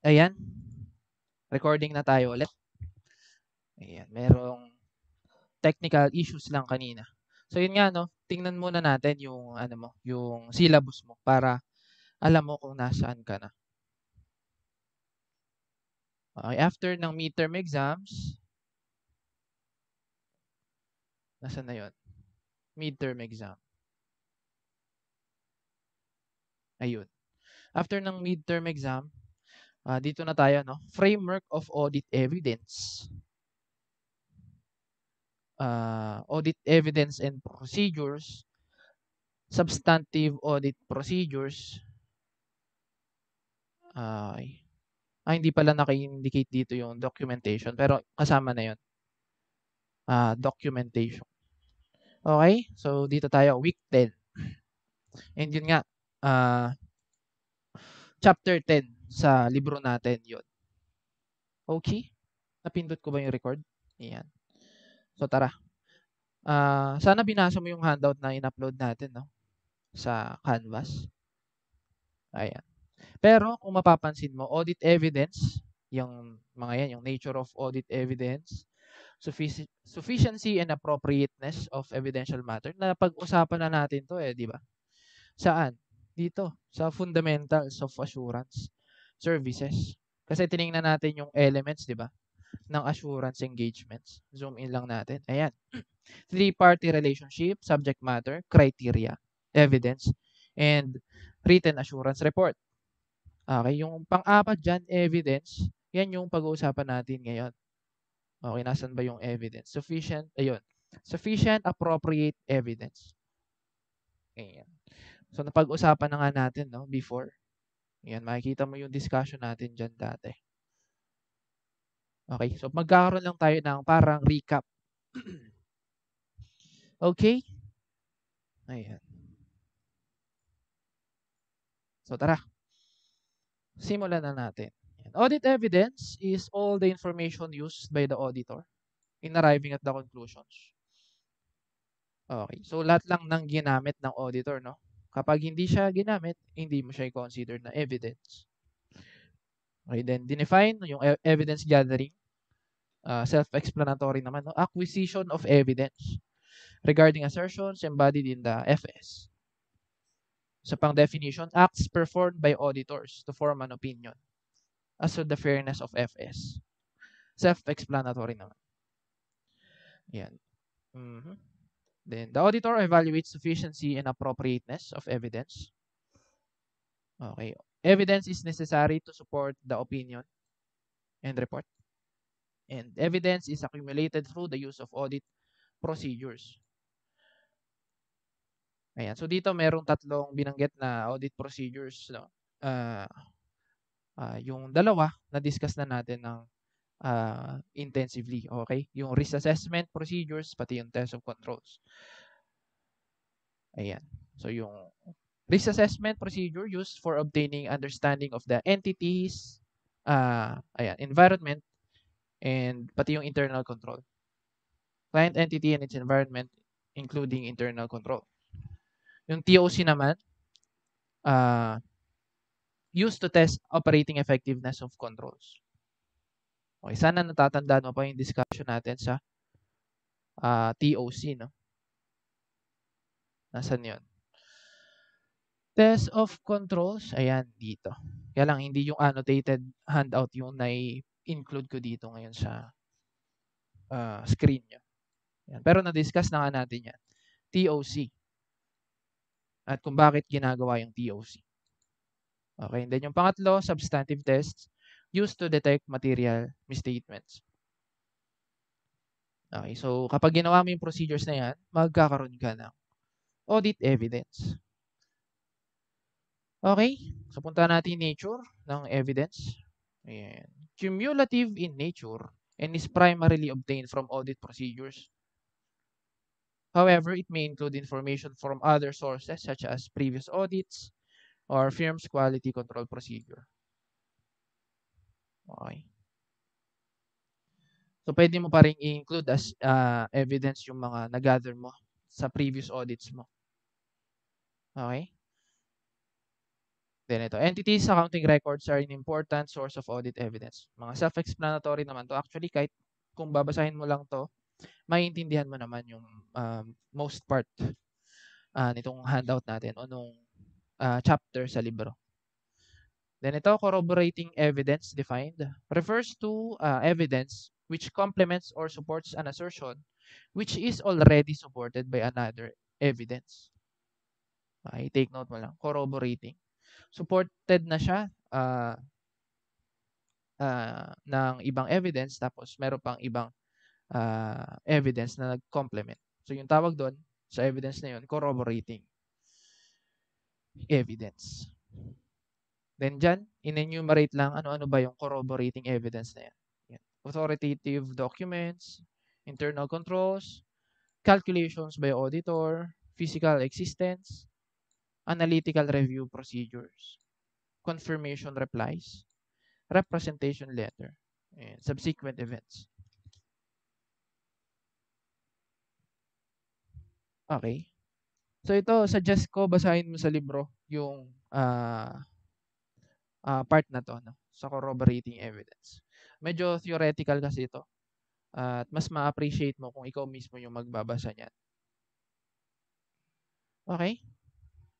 Ayan. Recording na tayo ulit. Ayan, merong technical issues lang kanina. So yun nga no, tingnan muna natin yung ano mo, yung syllabus mo para alam mo kung nasaan ka na. Okay, after ng midterm exams, nasaan na yun? Midterm exam. Ayun. After ng midterm exam, Uh, dito na tayo, no? Framework of audit evidence. Uh, audit evidence and procedures. Substantive audit procedures. Uh, ah, hindi pala naka-indicate dito yung documentation. Pero kasama na yun. Uh, documentation. Okay? So, dito tayo, week 10. And yun nga, uh, chapter 10 sa libro natin yon. Okay? Napindot ko ba yung record? Ayan. So, tara. Uh, sana binasa mo yung handout na in-upload natin no? sa Canvas. Ayan. Pero kung mapapansin mo, audit evidence, yung mga yan, yung nature of audit evidence, suffic sufficiency and appropriateness of evidential matter, na pag-usapan na natin to eh, di ba? Saan? Dito, sa fundamentals of assurance services. Kasi tiningnan natin yung elements, di ba? ng assurance engagements. Zoom in lang natin. Ayan. Three-party relationship, subject matter, criteria, evidence, and written assurance report. Okay, yung pang-apat dyan, evidence, yan yung pag-uusapan natin ngayon. Okay, nasan ba yung evidence? Sufficient, ayun. Sufficient appropriate evidence. Ayan. So, napag-usapan na nga natin, no, before. Yan, makikita mo yung discussion natin dyan dati. Okay, so magkakaroon lang tayo ng parang recap. okay? Ayan. So tara, simulan na natin. Audit evidence is all the information used by the auditor in arriving at the conclusions. Okay, so lahat lang ng ginamit ng auditor, no? Kapag hindi siya ginamit, hindi mo siya i-consider na evidence. Okay, then define yung e-, evidence gathering. Uh, self-explanatory naman. No? Acquisition of evidence regarding assertions embodied in the FS. Sa pang definition, acts performed by auditors to form an opinion as to the fairness of FS. Self-explanatory naman. Yan. Mm-hmm. Then, the auditor evaluates sufficiency and appropriateness of evidence. Okay. Evidence is necessary to support the opinion and report. And evidence is accumulated through the use of audit procedures. Ayan. So, dito merong tatlong binanggit na audit procedures. No? Uh, uh, yung dalawa, na-discuss na natin ng uh, intensively, okay? Yung risk assessment procedures, pati yung test of controls. Ayan. So, yung risk assessment procedure used for obtaining understanding of the entities, uh, ayan, environment, and pati yung internal control. Client entity and its environment, including internal control. Yung TOC naman, uh, used to test operating effectiveness of controls. Okay, sana natatandaan mo pa yung discussion natin sa uh, ah, TOC, no? Nasaan yon? Test of controls, ayan, dito. Kaya lang, hindi yung annotated handout yung nai include ko dito ngayon sa uh, screen nyo. Ayan. Pero na-discuss na nga natin yan. TOC. At kung bakit ginagawa yung TOC. Okay, and then yung pangatlo, substantive tests used to detect material misstatements. Okay, so kapag ginawa mo yung procedures na yan, magkakaroon ka ng audit evidence. Okay, so punta natin nature ng evidence. Ayan. Cumulative in nature and is primarily obtained from audit procedures. However, it may include information from other sources such as previous audits or firm's quality control procedure. Okay. So, pwede mo pa rin i-include as uh, evidence yung mga nagather mo sa previous audits mo. Okay? Then ito, entities, accounting records are an important source of audit evidence. Mga self-explanatory naman to. Actually, kahit kung babasahin mo lang to, maiintindihan mo naman yung um, most part uh, nitong handout natin o nung uh, chapter sa libro. Then ito, corroborating evidence defined refers to uh, evidence which complements or supports an assertion which is already supported by another evidence. Okay, take note mo lang. Corroborating. Supported na siya uh, uh, ng ibang evidence tapos meron pang ibang uh, evidence na nag-complement. So yung tawag doon sa evidence na yun, corroborating evidence. Then dyan, in-enumerate lang ano-ano ba yung corroborating evidence na yan. yan. Authoritative documents, internal controls, calculations by auditor, physical existence, analytical review procedures, confirmation replies, representation letter, and subsequent events. Okay. So ito, suggest ko basahin mo sa libro yung uh, uh, part na to no? sa corroborating evidence. Medyo theoretical kasi ito. At mas ma-appreciate mo kung ikaw mismo yung magbabasa niyan. Okay?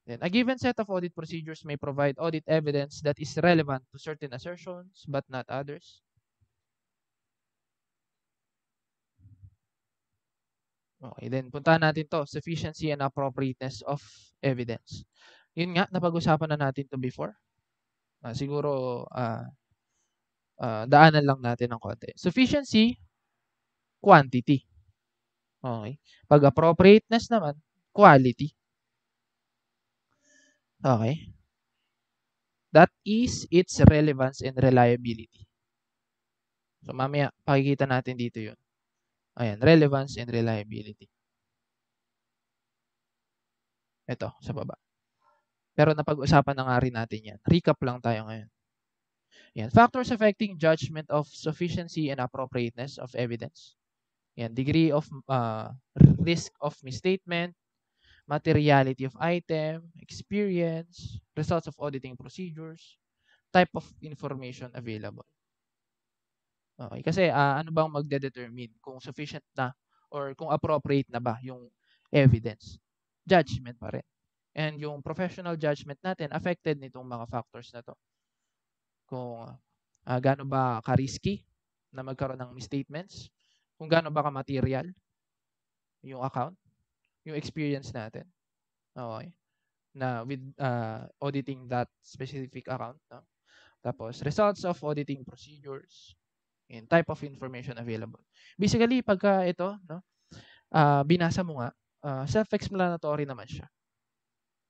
Then, a given set of audit procedures may provide audit evidence that is relevant to certain assertions but not others. Okay, then puntahan natin to, sufficiency and appropriateness of evidence. Yun nga, napag-usapan na natin to before. Uh, siguro, uh, uh, daanan lang natin ng konti. Sufficiency, quantity. Okay. Pag appropriateness naman, quality. Okay. That is its relevance and reliability. So, mamaya, pakikita natin dito yun. Ayan, relevance and reliability. Ito, sa baba. Pero napag-usapan na nga rin natin yan. Recap lang tayo ngayon. Yan. Factors affecting judgment of sufficiency and appropriateness of evidence. Yan. Degree of uh, risk of misstatement, materiality of item, experience, results of auditing procedures, type of information available. Okay, kasi uh, ano bang magde-determine kung sufficient na or kung appropriate na ba yung evidence? Judgment pa rin and yung professional judgment natin affected nitong mga factors na to. Kung uh, gaano ba ka-risky na magkaroon ng misstatements, kung gaano ba ka-material yung account, yung experience natin. Okay? Na with uh, auditing that specific account. No? Tapos, results of auditing procedures and type of information available. Basically, pagka ito, no, uh, binasa mo nga, uh, self-explanatory naman siya.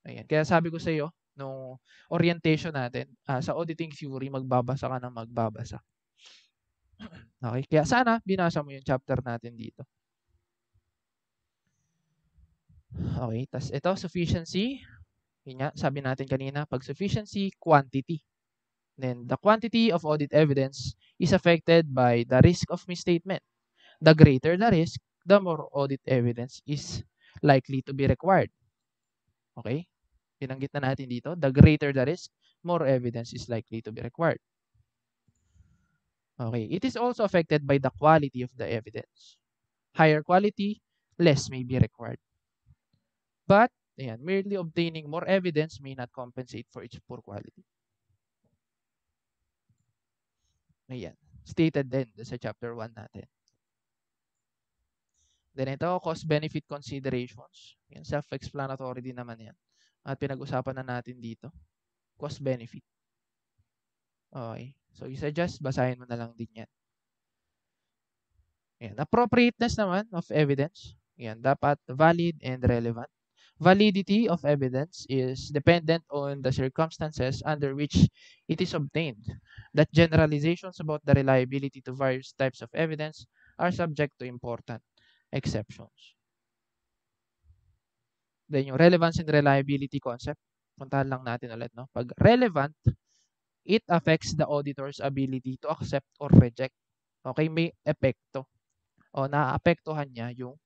Ayan. Kaya sabi ko sa iyo, nung orientation natin, uh, sa Auditing theory, magbabasa ka ng magbabasa. Okay? Kaya sana, binasa mo yung chapter natin dito. Okay, tas ito, sufficiency. Yun nga, sabi natin kanina, pag sufficiency, quantity. Then, the quantity of audit evidence is affected by the risk of misstatement. The greater the risk, the more audit evidence is likely to be required. Okay? binanggit na natin dito, the greater the risk, more evidence is likely to be required. Okay, it is also affected by the quality of the evidence. Higher quality, less may be required. But, ayan, merely obtaining more evidence may not compensate for its poor quality. Ayan, stated din sa chapter 1 natin. Then ito, cost-benefit considerations. Yan, self-explanatory din naman yan at pinag-usapan na natin dito. Cost-benefit. Okay. So, you suggest, basahin mo na lang din yan. Ayan. Appropriateness naman of evidence. Ayan. Dapat valid and relevant. Validity of evidence is dependent on the circumstances under which it is obtained. That generalizations about the reliability to various types of evidence are subject to important exceptions. Then yung relevance and reliability concept, puntahan lang natin ulit. No? Pag relevant, it affects the auditor's ability to accept or reject. Okay, may epekto. O naaapektuhan niya yung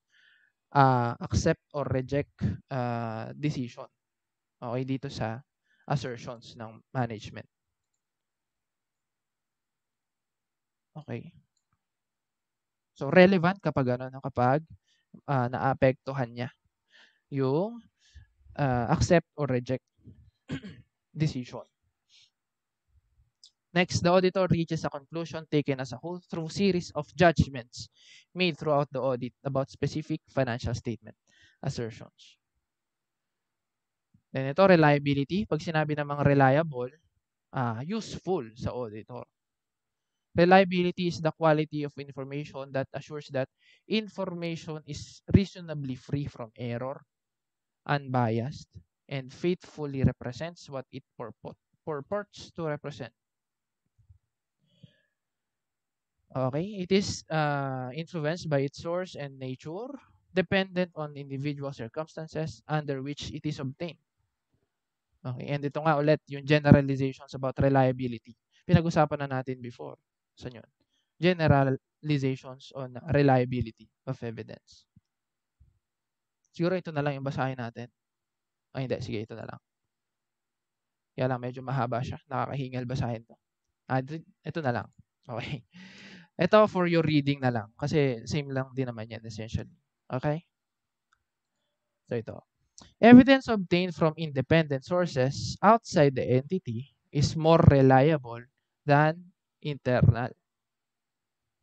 uh, accept or reject uh, decision. Okay, dito sa assertions ng management. Okay. So relevant kapag ano, no? kapag uh, naapektuhan niya yung uh, accept or reject decision. Next, the auditor reaches a conclusion taken as a whole through series of judgments made throughout the audit about specific financial statement assertions. Then ito, reliability. Pag sinabi namang reliable, uh, useful sa auditor. Reliability is the quality of information that assures that information is reasonably free from error, unbiased, and faithfully represents what it purport, purports to represent. Okay, it is uh, influenced by its source and nature, dependent on individual circumstances under which it is obtained. Okay, and ito nga ulit, yung generalizations about reliability. Pinag-usapan na natin before. Saan yun? Generalizations on reliability of evidence. Siguro ito na lang yung basahin natin. Ay, hindi. Sige, ito na lang. Kaya lang, medyo mahaba siya. Nakakahingal basahin to. Ah, ito, na lang. Okay. Ito for your reading na lang. Kasi same lang din naman yan essentially. Okay? So ito. Evidence obtained from independent sources outside the entity is more reliable than internal.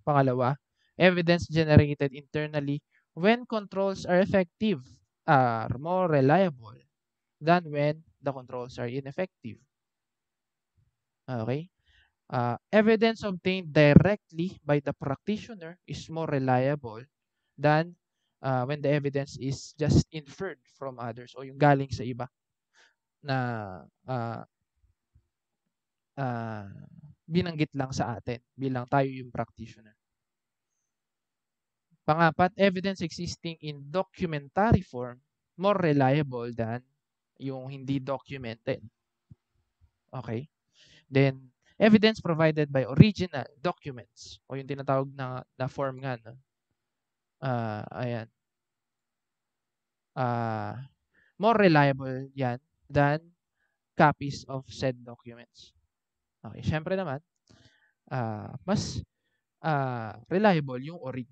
Pangalawa, evidence generated internally when controls are effective are more reliable than when the controls are ineffective. Okay? Uh, evidence obtained directly by the practitioner is more reliable than uh, when the evidence is just inferred from others o yung galing sa iba na uh, uh, binanggit lang sa atin bilang tayo yung practitioner. Pangapat, evidence existing in documentary form more reliable than yung hindi documented. Okay? Then, evidence provided by original documents o yung tinatawag na, na form nga. No? Uh, ayan. Uh, more reliable yan than copies of said documents. Okay, syempre naman, uh, mas uh, reliable yung orig.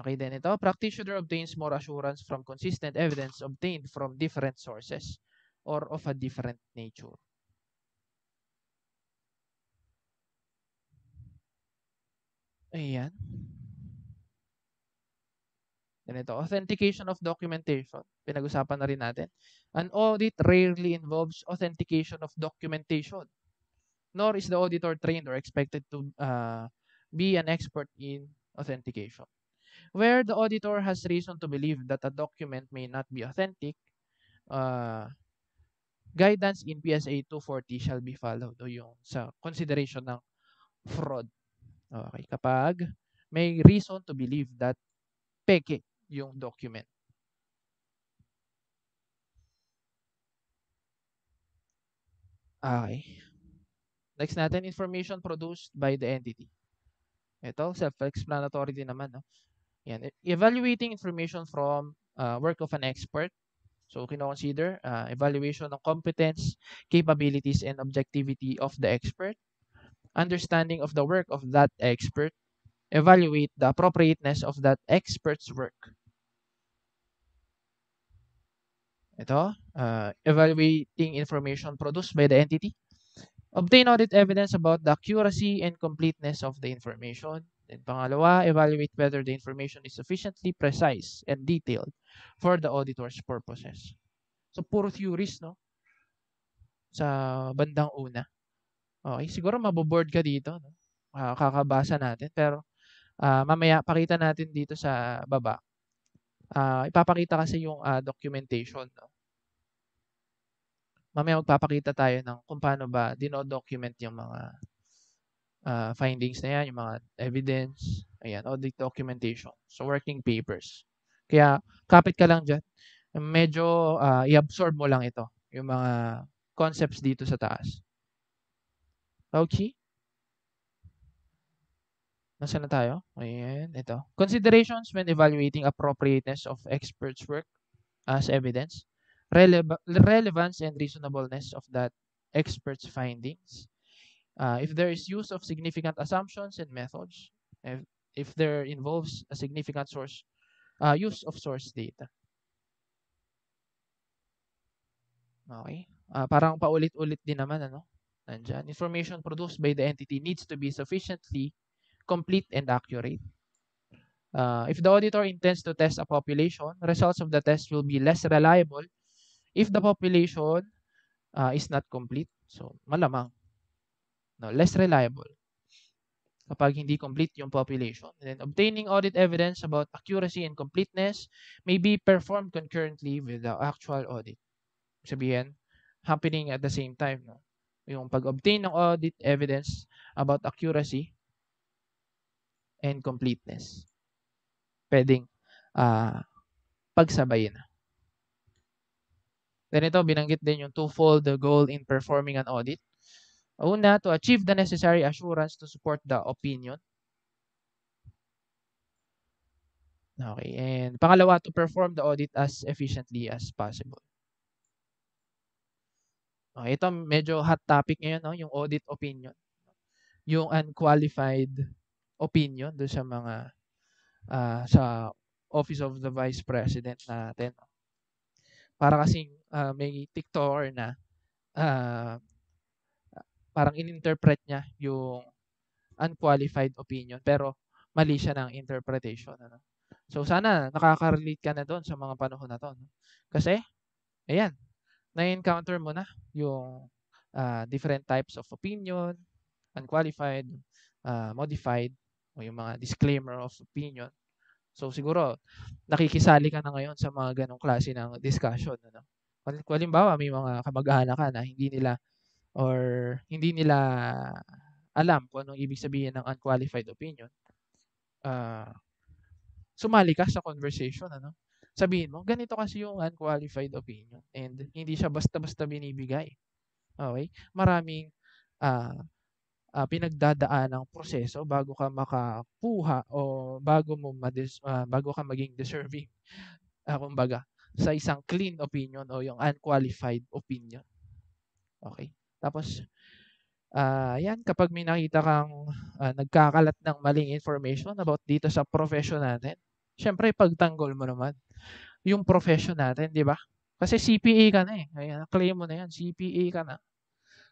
Okay, then ito, practitioner obtains more assurance from consistent evidence obtained from different sources or of a different nature. Ayan. Then ito, authentication of documentation. Pinag-usapan na rin natin. An audit rarely involves authentication of documentation. Nor is the auditor trained or expected to uh, be an expert in authentication. where the auditor has reason to believe that a document may not be authentic, uh, guidance in PSA 240 shall be followed o oh, yung sa consideration ng fraud. Okay, kapag may reason to believe that peke yung document. Okay. Next natin, information produced by the entity. Ito, self-explanatory din naman. No? Yan. Evaluating information from uh, work of an expert. So, kinoconsider uh, evaluation of competence, capabilities, and objectivity of the expert. Understanding of the work of that expert. Evaluate the appropriateness of that expert's work. Ito, uh, evaluating information produced by the entity. Obtain audit evidence about the accuracy and completeness of the information. And pangalawa, evaluate whether the information is sufficiently precise and detailed for the auditor's purposes. So, puro theories, no? Sa bandang una. Okay, siguro maboboard ka dito, no? Uh, kakabasa natin. Pero, uh, mamaya, pakita natin dito sa baba. Uh, ipapakita kasi yung uh, documentation, no? Mamaya magpapakita tayo ng kung paano ba dinodocument yung mga uh, findings na yan, yung mga evidence, ayan, audit documentation. So, working papers. Kaya, kapit ka lang dyan. Medyo uh, i-absorb mo lang ito, yung mga concepts dito sa taas. Okay? Nasaan na tayo? Ayan, ito. Considerations when evaluating appropriateness of experts' work as evidence, rele relevance and reasonableness of that expert's findings, Uh, if there is use of significant assumptions and methods, if, if there involves a significant source uh, use of source data. Okay. Uh, parang paulit-ulit din naman, ano? Nandyan. Information produced by the entity needs to be sufficiently complete and accurate. Uh, if the auditor intends to test a population, results of the test will be less reliable if the population uh, is not complete. So, malamang. no, less reliable kapag hindi complete yung population. And then obtaining audit evidence about accuracy and completeness may be performed concurrently with the actual audit. Sabihin, happening at the same time. No? Yung pag-obtain ng audit evidence about accuracy and completeness. Pwedeng uh, ah, pagsabayin. Then ito, binanggit din yung twofold the goal in performing an audit Una, to achieve the necessary assurance to support the opinion. Okay, and pangalawa, to perform the audit as efficiently as possible. Okay, ito medyo hot topic ngayon, no? yung audit opinion. Yung unqualified opinion do sa mga uh, sa Office of the Vice President natin. Para kasi uh, ah, may TikToker na uh, parang ininterpret niya yung unqualified opinion pero mali siya ng interpretation ano. So sana nakaka-relate ka na doon sa mga panahon na 'to. Kasi ayan, na-encounter mo na yung uh, different types of opinion, unqualified, uh, modified, o yung mga disclaimer of opinion. So siguro nakikisali ka na ngayon sa mga ganong klase ng discussion ano. Halimbawa, may mga kamag-anak ka na hindi nila or hindi nila alam kung anong ibig sabihin ng unqualified opinion, uh, sumali ka sa conversation, ano? Sabihin mo, ganito kasi yung unqualified opinion and hindi siya basta-basta binibigay. Okay? Maraming uh, uh, pinagdadaan ng proseso bago ka makakuha o bago mo madis, uh, bago ka maging deserving uh, kumbaga sa isang clean opinion o yung unqualified opinion. Okay? Tapos, uh, yan, kapag may nakita kang uh, nagkakalat ng maling information about dito sa profession natin, syempre, pagtanggol mo naman yung profession natin, di ba? Kasi CPA ka na eh. Ayan, claim mo na yan. CPA ka na.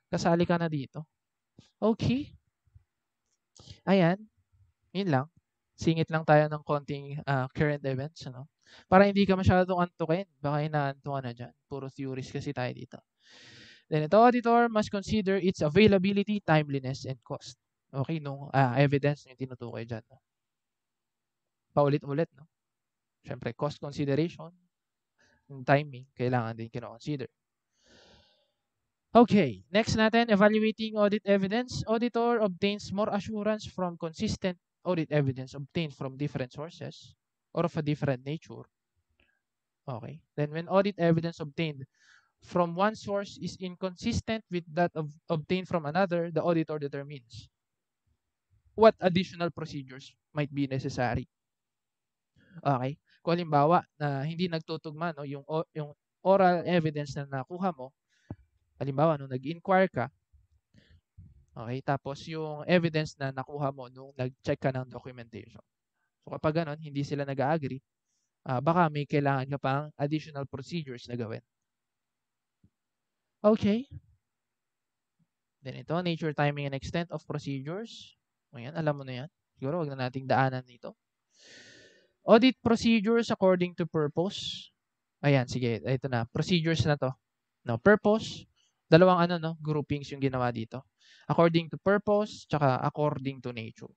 Kasali ka na dito. Okay. Ayan. Yun lang. Singit lang tayo ng konting uh, current events. Ano? Para hindi ka masyadong antukin. Baka inaantukan na dyan. Puro theories kasi tayo dito. Then the auditor must consider its availability, timeliness, and cost. Okay, nung uh, evidence yung tinutukoy dyan. No? Paulit-ulit, no? Siyempre, cost consideration, yung timing, kailangan din kinoconsider. Okay, next natin, evaluating audit evidence. Auditor obtains more assurance from consistent audit evidence obtained from different sources or of a different nature. Okay, then when audit evidence obtained from one source is inconsistent with that of, obtained from another, the auditor determines what additional procedures might be necessary. Okay? Kung halimbawa na hindi nagtutugma no, yung, yung oral evidence na nakuha mo, halimbawa nung nag-inquire ka, okay, tapos yung evidence na nakuha mo nung nag-check ka ng documentation. So kapag ganun, hindi sila nag-agree, uh, ah, baka may kailangan ka pang additional procedures na gawin. Okay. Then ito, nature, timing, and extent of procedures. O alam mo na yan. Siguro, wag na nating daanan dito. Audit procedures according to purpose. Ayan, sige, ito na. Procedures na to. No, purpose. Dalawang ano, no, groupings yung ginawa dito. According to purpose, tsaka according to nature.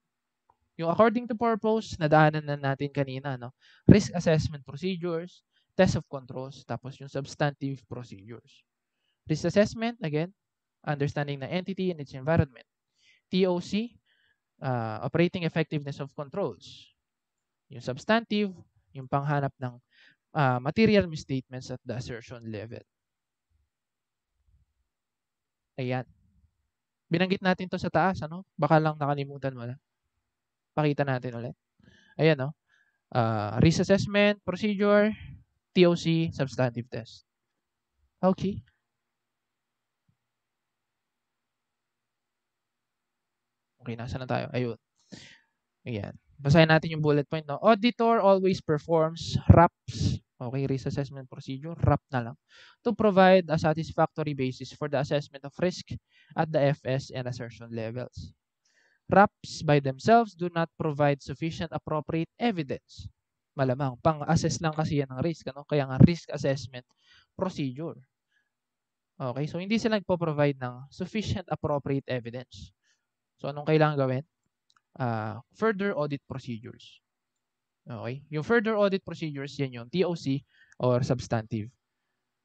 Yung according to purpose, nadaanan na natin kanina, no? Risk assessment procedures, test of controls, tapos yung substantive procedures. Risk assessment, again, understanding the entity and its environment. TOC, uh, operating effectiveness of controls. Yung substantive, yung panghanap ng uh, material misstatements at the assertion level. Ayan. Binanggit natin to sa taas, ano? Baka lang nakalimutan mo na. Pakita natin ulit. Ayan, no? Uh, risk assessment, procedure, TOC, substantive test. Okay. Okay, nasa na tayo? Ayun. Ayan. Basahin natin yung bullet point. No? Auditor always performs RAPs. Okay, risk assessment procedure, RAP na lang. To provide a satisfactory basis for the assessment of risk at the FS and assertion levels. RAPs by themselves do not provide sufficient appropriate evidence. Malamang, pang-assess lang kasi yan ng risk. Ano? Kaya nga, risk assessment procedure. Okay, so hindi sila nagpo-provide ng sufficient appropriate evidence. So, anong kailangan gawin? Uh, further audit procedures. Okay? Yung further audit procedures, yan yung TOC or substantive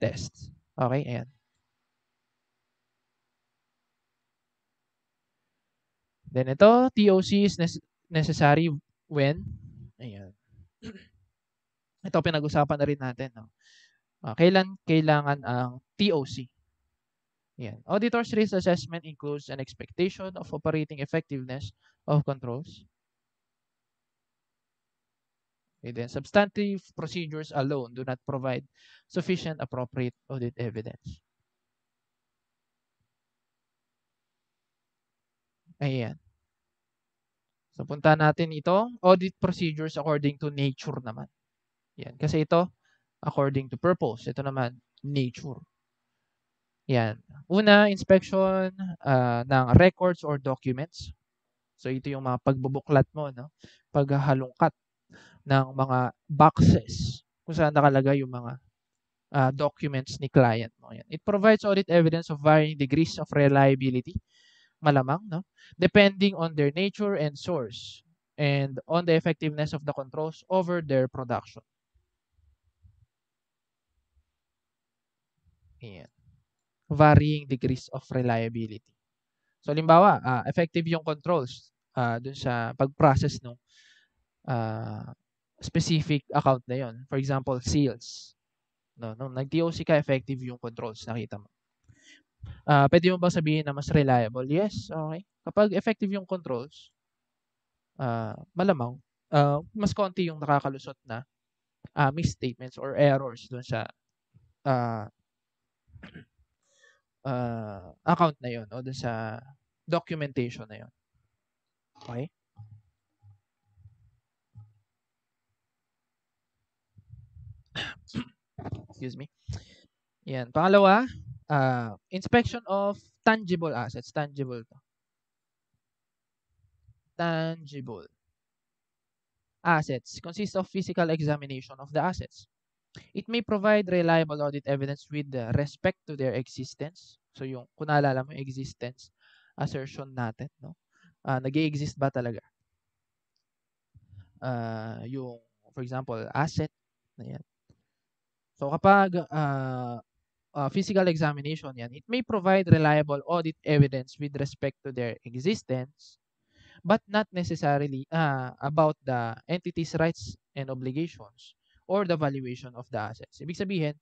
tests. Okay? Ayan. Then ito, TOC is ne- necessary when? Ayan. Ito pinag-usapan na rin natin. No? Uh, kailan kailangan ang TOC? Yan. Auditor's risk assessment includes an expectation of operating effectiveness of controls. Okay, then substantive procedures alone do not provide sufficient appropriate audit evidence. Ayan. So, punta natin ito. Audit procedures according to nature naman. Yan. Kasi ito, according to purpose. Ito naman, nature. Yan. Una, inspection uh, ng records or documents. So ito yung mga pagbubuklat mo, no? paghahalungkat ng mga boxes kung saan nakalagay yung mga uh, documents ni client mo. Yan. It provides audit evidence of varying degrees of reliability, malamang, no? depending on their nature and source and on the effectiveness of the controls over their production. Yan varying degrees of reliability. So, limbawa, uh, ah, effective yung controls uh, dun sa pag-process ng uh, ah, specific account na yon. For example, sales. No, no, nag-DOC ka, effective yung controls, nakita mo. Uh, pwede mo ba sabihin na mas reliable? Yes, okay. Kapag effective yung controls, uh, malamang, uh, mas konti yung nakakalusot na uh, misstatements or errors dun sa uh, uh, account na yon o dun sa documentation na yon. Okay? Excuse me. Yan. Pangalawa, uh, inspection of tangible assets. Tangible to. Tangible. Assets. Consists of physical examination of the assets. It may provide reliable audit evidence with respect to their existence. So yung kung naalala mo existence assertion natin, no? Uh, ah, nag-exist ba talaga? Uh, yung for example, asset na yan. So kapag uh, uh, physical examination yan, it may provide reliable audit evidence with respect to their existence but not necessarily uh, about the entity's rights and obligations or the valuation of the assets. Ibig sabihin,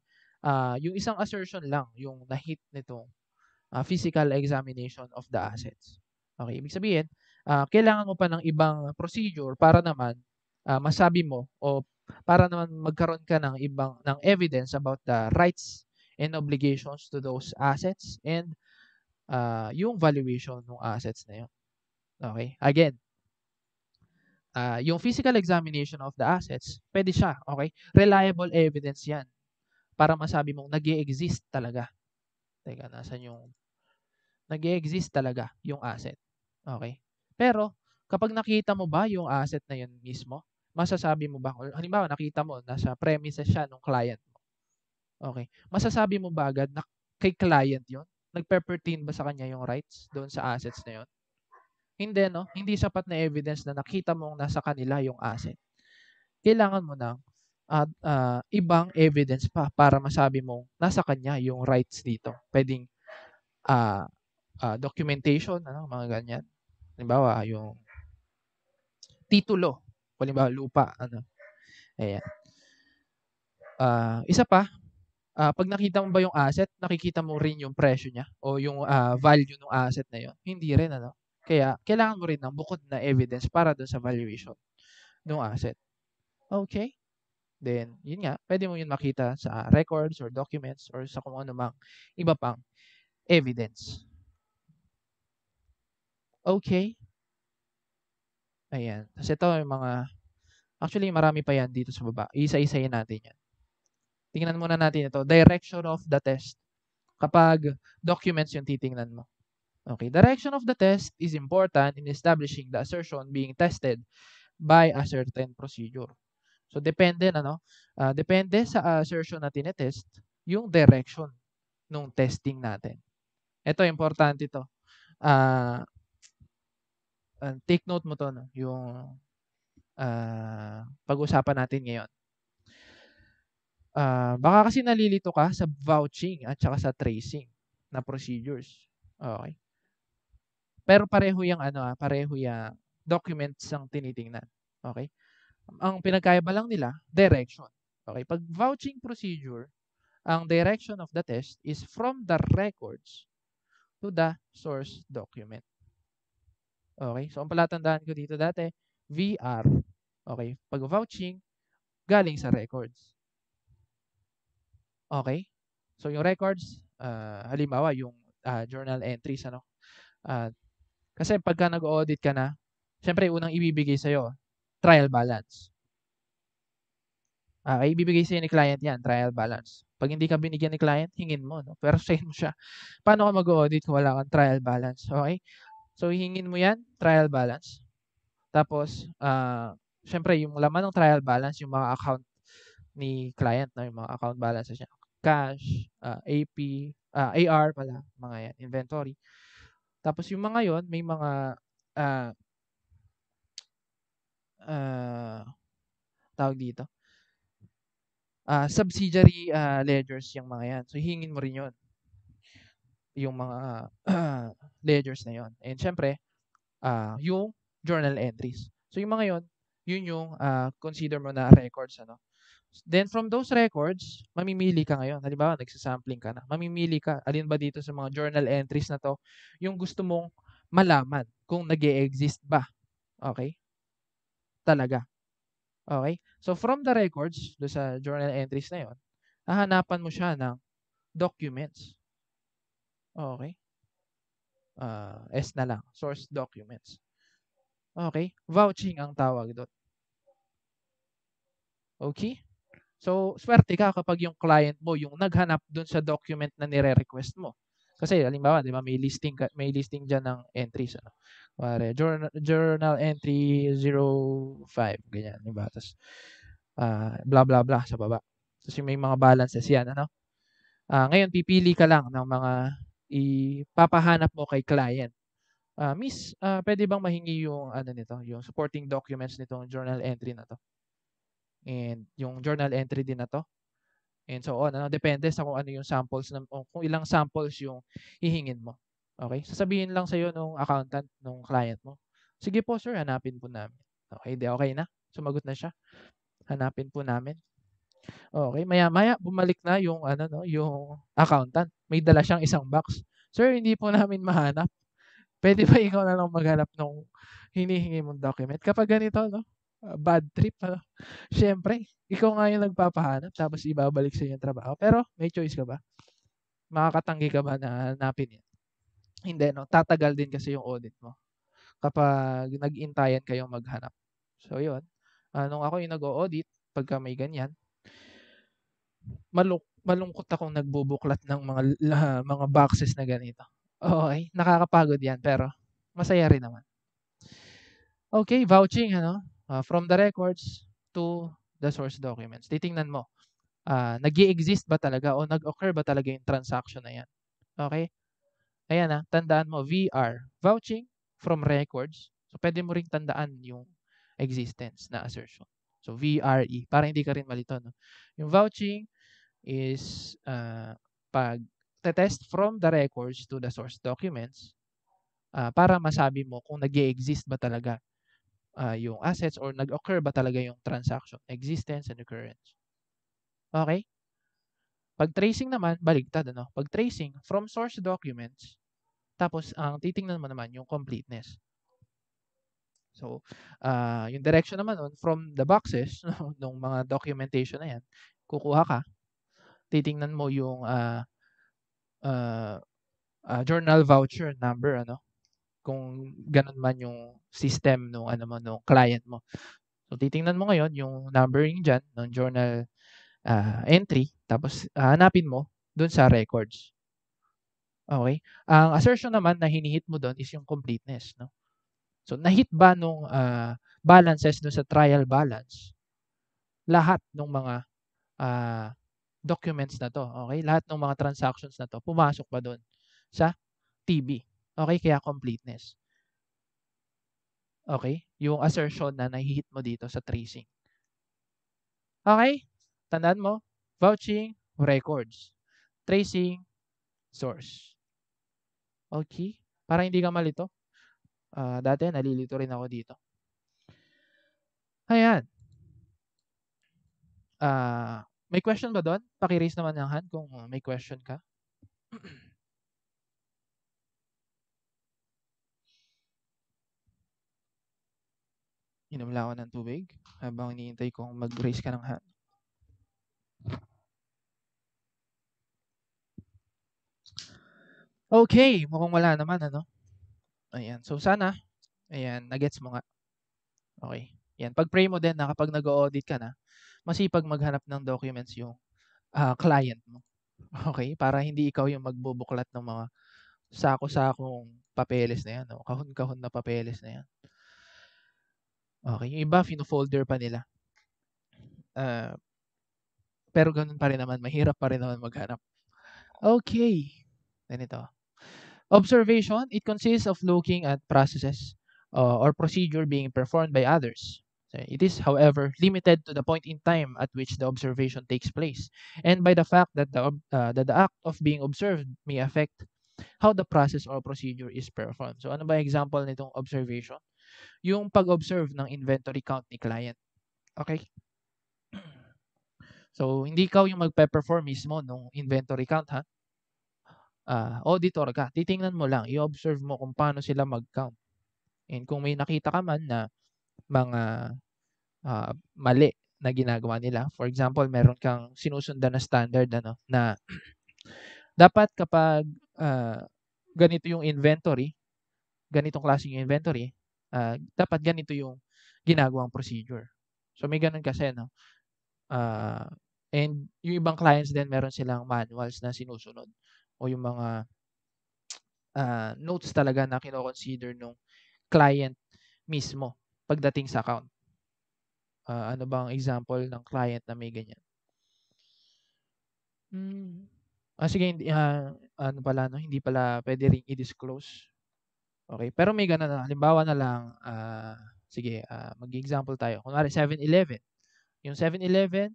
uh, yung isang assertion lang yung na-hit nitong uh, physical examination of the assets. Okay, ibig sabihin, uh, kailangan mo pa ng ibang procedure para naman uh, masabi mo o para naman magkaroon ka ng ibang ng evidence about the rights and obligations to those assets and uh, yung valuation ng assets na yun. Okay? Again, uh, yung physical examination of the assets, pwede siya, okay? Reliable evidence yan para masabi mong nag exist talaga. Teka, nasan yung nag exist talaga yung asset. Okay? Pero, kapag nakita mo ba yung asset na yun mismo, masasabi mo ba, halimbawa nakita mo, nasa premises siya nung client mo. Okay. Masasabi mo ba agad na kay client yon nag pertain ba sa kanya yung rights doon sa assets na yun? Hindi, no? Hindi sapat na evidence na nakita mong nasa kanila yung asset. Kailangan mo ng at uh, ah, ibang evidence pa para masabi mong nasa kanya yung rights dito. Pwedeng uh, uh, documentation, ano, mga ganyan. Halimbawa, yung titulo. Halimbawa, lupa. Ano. Ayan. Uh, isa pa, uh, pag nakita mo ba yung asset, nakikita mo rin yung presyo niya o yung uh, value ng asset na yon. Hindi rin, ano. Kaya, kailangan mo rin ng bukod na evidence para doon sa valuation ng asset. Okay? Then, yun nga, pwede mo yun makita sa records or documents or sa kung ano mang iba pang evidence. Okay? Ayan. Tapos ito yung mga, actually marami pa yan dito sa baba. Isa-isayin natin yan. Tingnan muna natin ito. Direction of the test. Kapag documents yung titingnan mo. Okay, direction of the test is important in establishing the assertion being tested by a certain procedure. So, depende, no, uh, depende sa assertion na tinetest, yung direction nung testing natin. Ito, importante ito. Uh, uh, take note mo to no? yung uh, pag-usapan natin ngayon. Uh, baka kasi nalilito ka sa vouching at saka sa tracing na procedures. Okay. Pero pareho yung ano, ah, pareho yung documents ang tinitingnan. Okay? Ang pinagkaiba lang nila, direction. Okay? Pag vouching procedure, ang direction of the test is from the records to the source document. Okay? So, ang palatandaan ko dito dati, VR. Okay? Pag vouching, galing sa records. Okay? So, yung records, uh, halimbawa, yung uh, journal entries, ano? Uh, kasi pagka nag-audit ka na, syempre unang ibibigay sa'yo, trial balance. Okay, ah, ibibigay sa'yo ni client yan, trial balance. Pag hindi ka binigyan ni client, hingin mo. No? Pero sa'yo mo siya. Paano ka mag-audit kung wala kang trial balance? Okay? So, hingin mo yan, trial balance. Tapos, uh, syempre, yung laman ng trial balance, yung mga account ni client, no? yung mga account balance niya. Cash, uh, ah, AP, uh, AR pala, mga yan, inventory. Tapos yung mga yon may mga uh, uh, tawag dito. Uh, subsidiary uh, ledgers yung mga yan. So, hingin mo rin yon yung mga uh, ledgers na yon And syempre, uh, yung journal entries. So, yung mga yon yun yung uh, consider mo na records. Ano? Then from those records, mamimili ka ngayon. Halimbawa, nagsasampling ka na. Mamimili ka, alin ba dito sa mga journal entries na to, yung gusto mong malaman kung nag exist ba. Okay? Talaga. Okay? So from the records, do sa journal entries na yon, hahanapan mo siya ng documents. Okay? Uh, S na lang. Source documents. Okay? Vouching ang tawag doon. Okay? So, swerte ka kapag yung client mo yung naghanap doon sa document na nire-request mo. Kasi halimbawa, 'di ba, may listing may listing diyan ng entries ano. Pare, journal, journal entry 05 ganyan, 'di ba? Tapos uh, blah blah blah sa baba. Tapos may mga balances 'yan, ano. Uh, ngayon pipili ka lang ng mga ipapahanap mo kay client. Uh, miss, uh, pwede bang mahingi yung ano nito, yung supporting documents nitong journal entry na to? and yung journal entry din na to. And so on, ano, depende sa kung ano yung samples, na, kung ilang samples yung hihingin mo. Okay? Sasabihin lang sa iyo nung accountant, nung client mo. Sige po sir, hanapin po namin. Okay, di okay na. Sumagot na siya. Hanapin po namin. Okay, maya-maya bumalik na yung ano no, yung accountant. May dala siyang isang box. Sir, hindi po namin mahanap. Pwede ba ikaw na lang maghanap nung hinihingi mong document? Kapag ganito, no? bad trip. Ano? Siyempre, ikaw nga yung nagpapahanap tapos ibabalik sa yung trabaho. Pero may choice ka ba? Makakatanggi ka ba na hanapin yan? Hindi, no? Tatagal din kasi yung audit mo kapag nag-intayan kayong maghanap. So, yun. Uh, ako yung nag-audit, pagka may ganyan, malung- malungkot akong nagbubuklat ng mga uh, mga boxes na ganito. Okay, nakakapagod yan, pero masaya rin naman. Okay, vouching, ano? uh, from the records to the source documents. Titingnan mo, uh, ah, nag exist ba talaga o nag-occur ba talaga yung transaction na yan. Okay? Ayan na, ah, tandaan mo, VR, vouching from records. So, pwede mo ring tandaan yung existence na assertion. So, VRE, para hindi ka rin malito. No? Yung vouching is uh, pag test from the records to the source documents uh, para masabi mo kung nag exist ba talaga uh, yung assets or nag-occur ba talaga yung transaction, existence and occurrence. Okay? Pag tracing naman, baligtad ano? Pag tracing from source documents, tapos ang titingnan mo naman yung completeness. So, uh, yung direction naman nun, from the boxes, no, nung mga documentation na yan, kukuha ka, titingnan mo yung uh, uh, uh, journal voucher number, ano, kung ganun man yung system nung ano mo nung client mo. So titingnan mo ngayon yung numbering diyan ng journal uh, entry tapos uh, hanapin mo doon sa records. Okay? Ang assertion naman na hinihit mo doon is yung completeness, no? So nahit ba nung uh, balances doon sa trial balance lahat ng mga uh, documents na to, okay? Lahat ng mga transactions na to pumasok ba doon sa TB. Okay? Kaya completeness. Okay? Yung assertion na nahihit mo dito sa tracing. Okay? Tandaan mo, vouching, records. Tracing, source. Okay? Para hindi ka malito. Uh, dati, nalilito rin ako dito. Ayan. Uh, may question ba doon? Pakiraise naman ng hand kung may question ka. Inimla ako ng tubig habang iniintay kong mag-raise ka ng hand. Okay, mukhang wala naman, ano? Ayan, so sana, ayan, nagets mo nga. Okay, yan. Pag-pray mo din na kapag nag-audit ka na, masipag maghanap ng documents yung uh, client mo. Okay, para hindi ikaw yung magbubuklat ng mga sako-sakong papeles na yan, no? kahon-kahon na papeles na yan. Okay, yung iba, fino-folder pa nila. Uh, pero ganun pa rin naman, mahirap pa rin naman maghanap. Okay, ito. Observation, it consists of looking at processes uh, or procedure being performed by others. It is, however, limited to the point in time at which the observation takes place, and by the fact that the, uh, that the act of being observed may affect how the process or procedure is performed. So, ano ba example nitong observation? yung pag-observe ng inventory count ni client. Okay? So, hindi ikaw yung magpe-perform mismo nung inventory count, ha? Uh, auditor ka, titingnan mo lang, i-observe mo kung paano sila mag-count. And kung may nakita ka man na mga uh, mali na ginagawa nila, for example, meron kang sinusundan na standard ano, na dapat kapag uh, ganito yung inventory, ganitong klase yung inventory, uh, dapat ganito yung ginagawang procedure. So may ganun kasi no. Uh, and yung ibang clients din meron silang manuals na sinusunod o yung mga uh, notes talaga na kino-consider nung client mismo pagdating sa account. Uh, ano bang example ng client na may ganyan? Hmm. Ah, sige, hindi, uh, ano pala, no? hindi pala pwede rin i-disclose Okay, pero may ganun na. Halimbawa na lang, uh, sige, uh, ah, mag-example tayo. Kunwari, 7-Eleven. Yung 7-Eleven,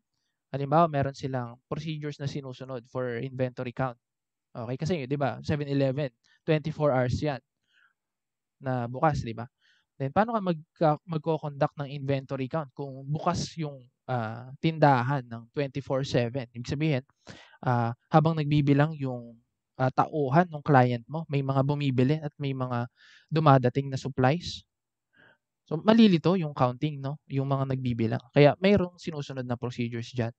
halimbawa, meron silang procedures na sinusunod for inventory count. Okay, kasi di ba, 7-Eleven, 24 hours yan na bukas, di ba? Then, paano ka mag, magko-conduct ng inventory count kung bukas yung uh, tindahan ng 24-7? Ibig sabihin, uh, habang nagbibilang yung uh, tauhan ng client mo. May mga bumibili at may mga dumadating na supplies. So malilito yung counting, no? Yung mga nagbibilang. Kaya mayroong sinusunod na procedures diyan.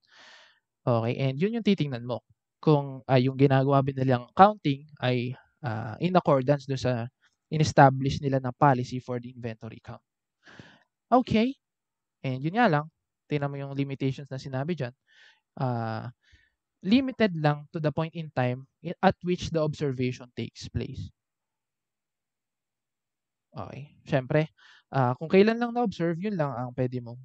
Okay, and yun yung titingnan mo. Kung uh, yung ginagawa nilang counting ay uh, in accordance do sa inestablish nila na policy for the inventory count. Okay, and yun nga lang, tingnan mo yung limitations na sinabi dyan. Uh, limited lang to the point in time at which the observation takes place. Okay. Siyempre, uh, ah, kung kailan lang na-observe, yun lang ang pwede mong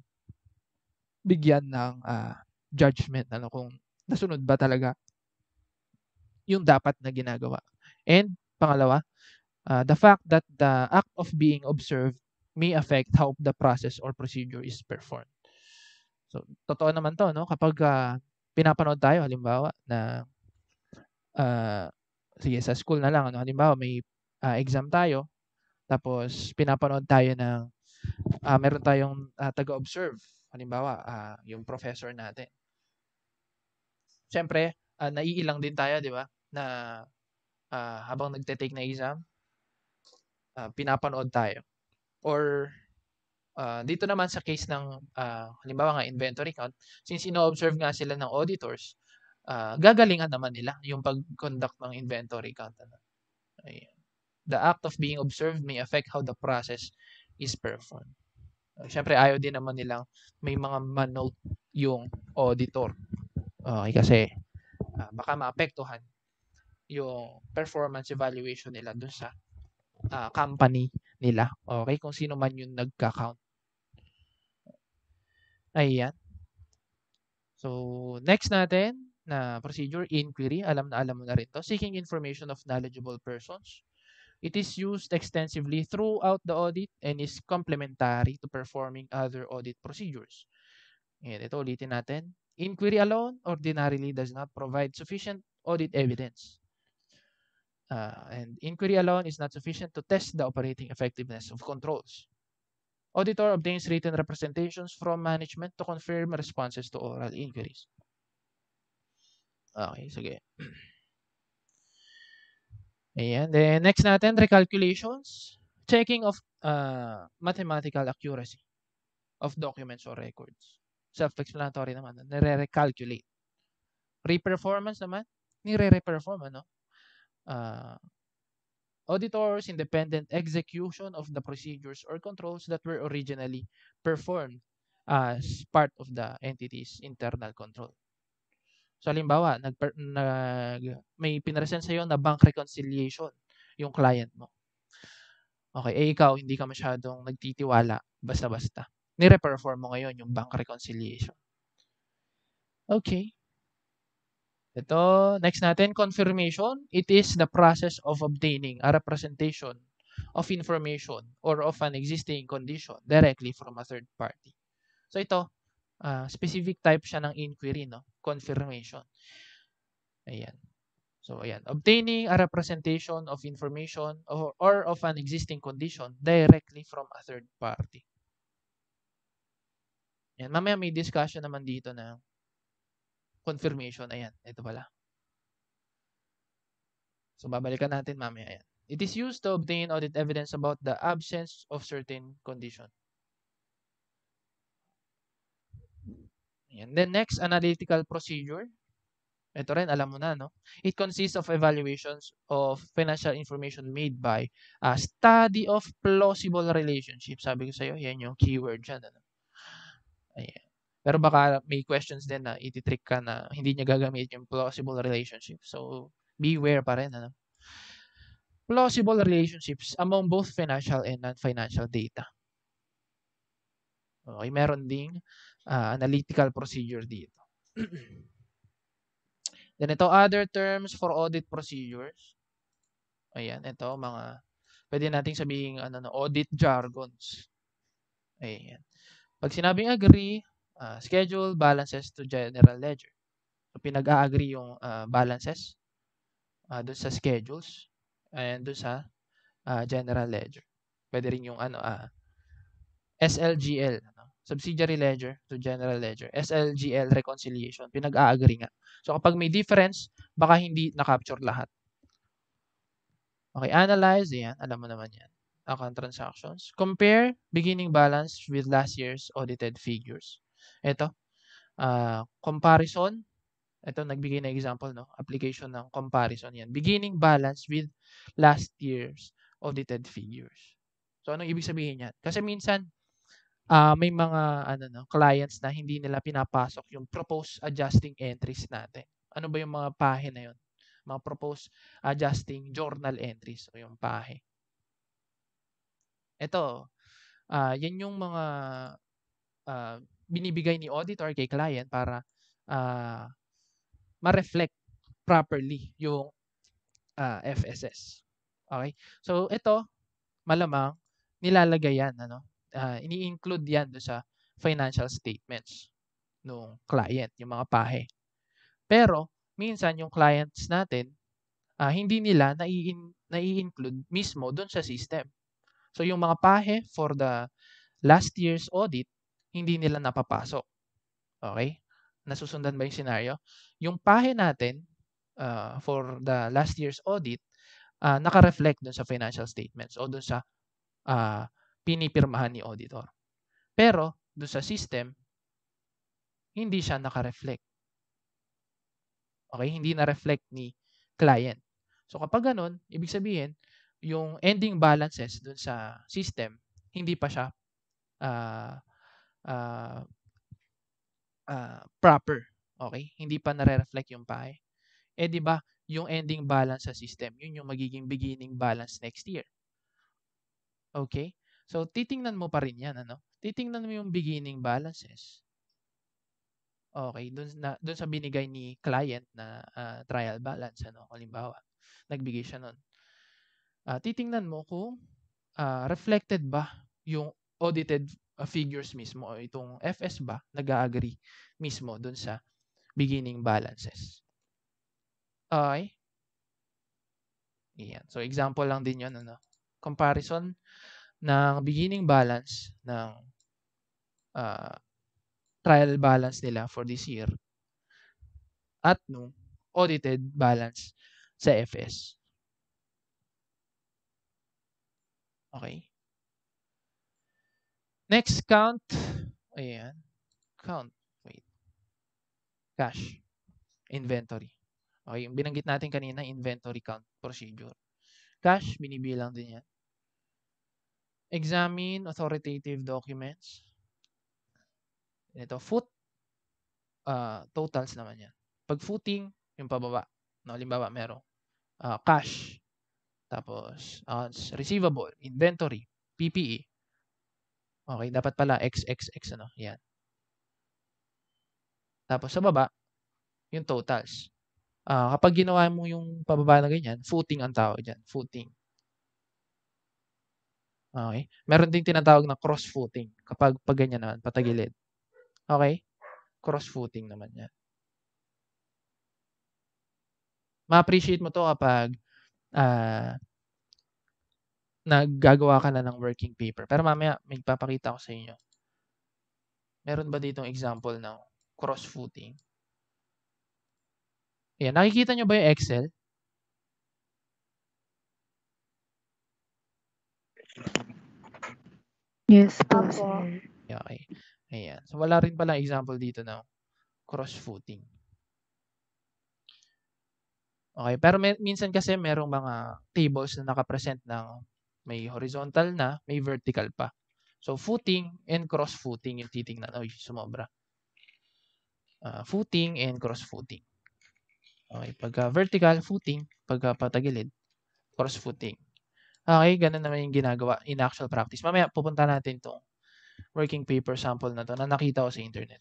bigyan ng uh, judgment. Ano, kung nasunod ba talaga yung dapat na ginagawa. And pangalawa, uh, the fact that the act of being observed may affect how the process or procedure is performed. So, totoo naman to, no? Kapag uh, pinapanood tayo halimbawa na uh, sige sa school na lang ano halimbawa may uh, exam tayo tapos pinapanood tayo ng uh, meron tayong uh, taga-observe halimbawa uh, yung professor natin. Siyempre, uh, naiilang din tayo, 'di ba? Na uh, habang nagte-take na exam, uh, pinapanood tayo. Or Uh, dito naman sa case ng uh, halimbawa nga inventory count, since ino-observe nga sila ng auditors, uh, gagalingan naman nila yung pag-conduct ng inventory count. Ano. The act of being observed may affect how the process is performed. Uh, Siyempre, ayaw din naman nilang may mga manual yung auditor. Okay, kasi uh, baka maapektuhan yung performance evaluation nila dun sa uh, company nila. Okay, kung sino man yung nagka-count Ayan. So, next natin na procedure, inquiry. Alam na alam mo na rin to. Seeking information of knowledgeable persons. It is used extensively throughout the audit and is complementary to performing other audit procedures. Ayan, ito ulitin natin. Inquiry alone ordinarily does not provide sufficient audit evidence. Uh, and inquiry alone is not sufficient to test the operating effectiveness of controls. Auditor obtains written representations from management to confirm responses to oral inquiries. Okay, sige. Ayan. Then, next natin, recalculations. Checking of uh, mathematical accuracy of documents or records. Self-explanatory naman. Nire-recalculate. Re-performance naman. Nire-reperform, ano? Uh, auditors, independent execution of the procedures or controls that were originally performed as part of the entity's internal control. So, halimbawa, nag, nag, may pinresent sa'yo na bank reconciliation yung client mo. Okay, eh ikaw, hindi ka masyadong nagtitiwala basta-basta. Nire-perform mo ngayon yung bank reconciliation. Okay. Ito, next natin, confirmation. It is the process of obtaining a representation of information or of an existing condition directly from a third party. So ito, uh, specific type siya ng inquiry, no? confirmation. Ayan. So ayan, obtaining a representation of information or, or of an existing condition directly from a third party. Ayan, mamaya may discussion naman dito na confirmation. Ayan, ito pala. So, babalikan natin mamaya. Ayan. It is used to obtain audit evidence about the absence of certain condition. Ayan. Then next, analytical procedure. Ito rin, alam mo na, no? It consists of evaluations of financial information made by a study of plausible relationships. Sabi ko sa'yo, yan yung keyword dyan. Ano? Ayan. Pero baka may questions din na ititrick ka na hindi niya gagamit yung plausible relationship. So, beware pa rin. Ano? Plausible relationships among both financial and non-financial data. Okay, meron ding uh, analytical procedure dito. Then ito, other terms for audit procedures. Ayan, ito mga, pwede nating sabihin, ano, audit jargons. Ayan. Pag sinabing agree, uh, schedule balances to general ledger. So pinag-agree yung uh, balances uh, ah, doon sa schedules and doon sa uh, general ledger. Pwede rin yung ano uh, SLGL ano, subsidiary ledger to general ledger. SLGL reconciliation pinag-agree nga. So kapag may difference, baka hindi na-capture lahat. Okay, analyze, yan. Alam mo naman yan. Account transactions. Compare beginning balance with last year's audited figures. Ito, uh, comparison. Ito, nagbigay na example, no? Application ng comparison. Yan. Beginning balance with last year's audited figures. So, anong ibig sabihin niyan? Kasi minsan, uh, may mga ano, no, clients na hindi nila pinapasok yung proposed adjusting entries natin. Ano ba yung mga pahe na yun? Mga proposed adjusting journal entries o yung pahe. Ito, uh, yan yung mga uh, binibigay ni auditor kay client para uh, ma-reflect properly yung uh, ah, FSS. Okay? So, ito, malamang, nilalagay yan. Ano? Uh, ini-include yan do sa financial statements ng client, yung mga pahe. Pero, minsan yung clients natin, uh, hindi nila nai-include mismo doon sa system. So, yung mga pahe for the last year's audit, hindi nila napapasok. Okay? Nasusundan ba yung scenario? Yung pahe natin uh, for the last year's audit, uh, naka-reflect dun sa financial statements o dun sa uh, pinipirmahan ni auditor. Pero, dun sa system, hindi siya naka-reflect. Okay? Hindi na-reflect ni client. So, kapag ganun, ibig sabihin, yung ending balances dun sa system, hindi pa siya uh, uh, uh, proper. Okay? Hindi pa nare-reflect yung pie. Eh, di ba, yung ending balance sa system, yun yung magiging beginning balance next year. Okay? So, titingnan mo pa rin yan, ano? Titingnan mo yung beginning balances. Okay, dun, na, dun sa binigay ni client na uh, trial balance, ano, halimbawa, nagbigay siya nun. Uh, titingnan mo kung uh, reflected ba yung audited uh, figures mismo, itong FS ba, nag-agree mismo doon sa beginning balances. Okay? Yeah. So, example lang din 'yon Ano? Comparison ng beginning balance ng uh, trial balance nila for this year at nung audited balance sa FS. Okay? Next count. Ayan. Count. Wait. Cash. Inventory. Okay, yung binanggit natin kanina, inventory count procedure. Cash, binibilang din yan. Examine authoritative documents. Ito, foot. Uh, totals naman yan. Pag footing, yung pababa. No, halimbawa, merong uh, cash. Tapos, accounts uh, receivable, inventory, PPE. Okay, dapat pala XXX ano, yan. Tapos sa baba, yung totals. Uh, kapag ginawa mo yung pababa na ganyan, footing ang tawag dyan, footing. Okay. Meron ding tinatawag na cross-footing kapag pag ganyan naman, patagilid. Okay? Cross-footing naman yan. Ma-appreciate mo to kapag uh, na gagawa ka na ng working paper. Pero mamaya, may papakita ko sa inyo. Meron ba ditong example ng cross-footing? Ayan, nakikita nyo ba yung Excel? Yes po, sir. Okay. Ayan. So, wala rin pala example dito ng cross-footing. Okay, pero may, minsan kasi merong mga tables na nakapresent ng may horizontal na, may vertical pa. So, footing and cross-footing yung titingnan. Uy, sumobra. Uh, footing and cross-footing. Okay, pagka ah, vertical, footing. Pagka ah, patagilid, cross-footing. Okay, ganun naman yung ginagawa in actual practice. Mamaya, pupunta natin itong working paper sample na to na nakita ko sa internet.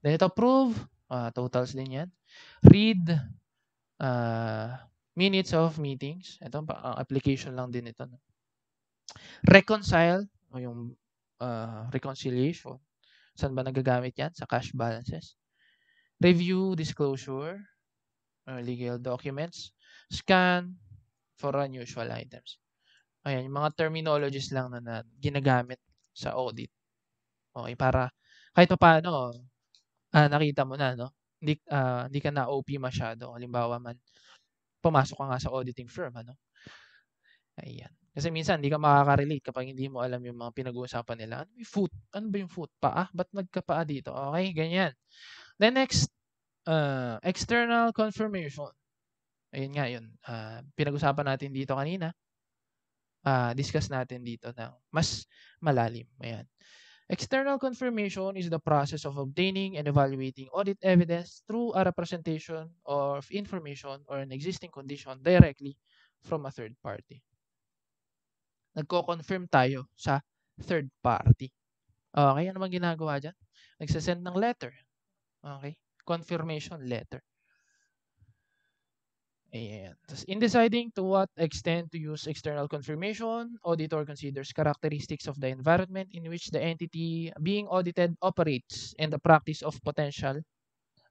Then ito, prove. Uh, totals din yan. Read uh, minutes of meetings. Ito, application lang din ito. No? reconcile o yung uh, reconciliation. Saan ba nagagamit yan? Sa cash balances. Review disclosure, uh, legal documents. Scan for unusual items. Ayan, yung mga terminologies lang na, na ginagamit sa audit. Okay, para kahit pa paano, uh, ah, nakita mo na, no? Hindi, uh, hindi ka na OP masyado. Halimbawa man, pumasok ka nga sa auditing firm, ano? Ayan. Kasi minsan, hindi ka makaka-relate kapag hindi mo alam yung mga pinag-uusapan nila. Ano yung foot? Ano ba yung foot? Paa? Ba't nagkapaa dito? Okay, ganyan. Then next, uh, external confirmation. Ayun nga yun. Uh, pinag-usapan natin dito kanina. Uh, discuss natin dito ng mas malalim. Ayan. External confirmation is the process of obtaining and evaluating audit evidence through a representation of information or an existing condition directly from a third party nagko-confirm tayo sa third party. Okay, oh, ano bang ginagawa dyan? Nagsasend ng letter. Okay, confirmation letter. Ayan. Tapos, in deciding to what extent to use external confirmation, auditor considers characteristics of the environment in which the entity being audited operates and the practice of potential